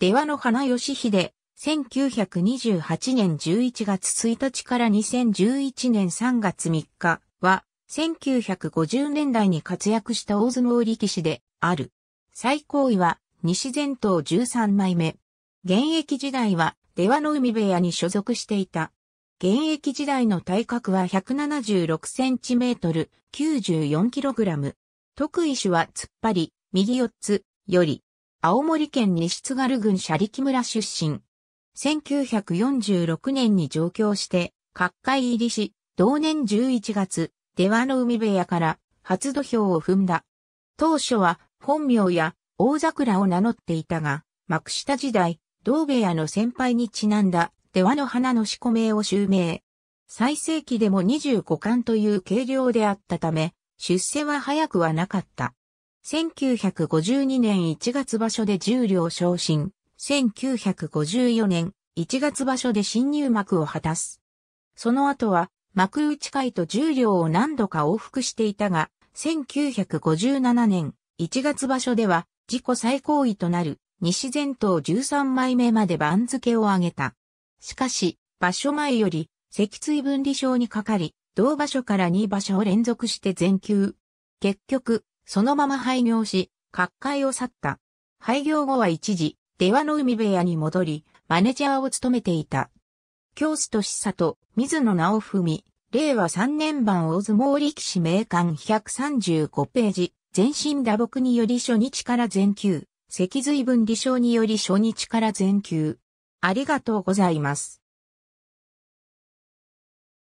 出羽の花義秀、1928年11月1日から2011年3月3日は、1950年代に活躍した大相撲力士である。最高位は、西前頭13枚目。現役時代は、出羽の海部屋に所属していた。現役時代の体格は176センチメートル、94キログラム。特異種は突っ張り、右四つ、より。青森県西津軽郡斜力村出身。1946年に上京して、各界入りし、同年11月、出羽の海部屋から初土俵を踏んだ。当初は本名や大桜を名乗っていたが、幕下時代、同部屋の先輩にちなんだ出羽の花の仕込名を襲名。最盛期でも25巻という軽量であったため、出世は早くはなかった。1952年1月場所で重量両昇進、1954年1月場所で新入幕を果たす。その後は幕内会と重量両を何度か往復していたが、1957年1月場所では自己最高位となる西前頭13枚目まで番付を上げた。しかし、場所前より脊椎分離症にかかり、同場所から2場所を連続して全休。結局、そのまま廃業し、各界を去った。廃業後は一時、出羽の海部屋に戻り、マネジャーを務めていた。京須と久と水野直文、令和3年版大相撲力士名鑑135ページ、全身打撲により初日から全休、脊髄分離症により初日から全休。ありがとうございます。